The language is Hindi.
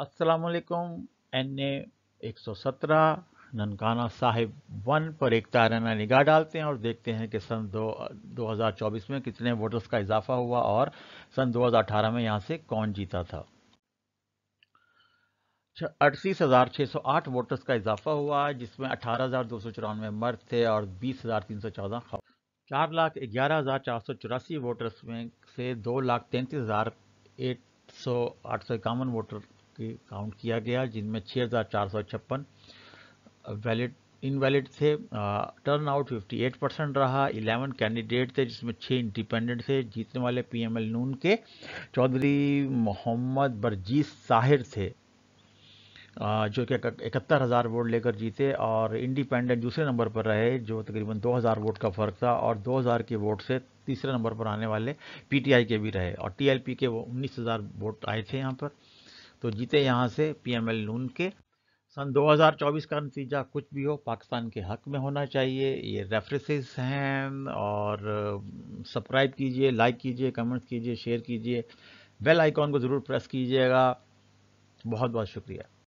असलम एन ए एक सौ सत्रह ननकाना साहिब वन पर एक ताराना निगाह डालते हैं और देखते हैं कि सन दो दो हज़ार चौबीस में कितने वोटर्स का इजाफा हुआ और सन दो हज़ार अठारह में यहाँ से कौन जीता था अच्छा, अड़तीस हज़ार छः सौ आठ वोटर्स का इजाफा हुआ जिसमें अठारह हज़ार दो सौ चौरानवे मर्द थे और बीस हज़ार तीन सौ चौदह खबर चार लाख ग्यारह हज़ार चार सौ चौरासी वोटर्स में से दो लाख तैंतीस हज़ार एक सौ आठ सौ इक्यावन वोटर के काउंट किया गया जिनमें छः हज़ार चार सौ छप्पन वैलिड इनवैलिड थे टर्न आउट 58 परसेंट रहा 11 कैंडिडेट थे जिसमें छः इंडिपेंडेंट थे जीतने वाले पीएमएल नून के चौधरी मोहम्मद बरजीत साहिर थे जो कि इकहत्तर हज़ार वोट लेकर जीते और इंडिपेंडेंट दूसरे नंबर पर रहे जो तकरीबन 2000 वोट का फ़र्क था और 2000 के वोट से तीसरे नंबर पर आने वाले पीटीआई के भी रहे और टीएलपी के वो 19000 वोट आए थे यहाँ पर तो जीते यहाँ से पीएमएल नून के सन 2024 का नतीजा कुछ भी हो पाकिस्तान के हक में होना चाहिए ये रेफरेंसेस हैं और सब्सक्राइब कीजिए लाइक कीजिए कमेंट कीजिए शेयर कीजिए बेल आइकॉन को ज़रूर प्रेस कीजिएगा बहुत बहुत शुक्रिया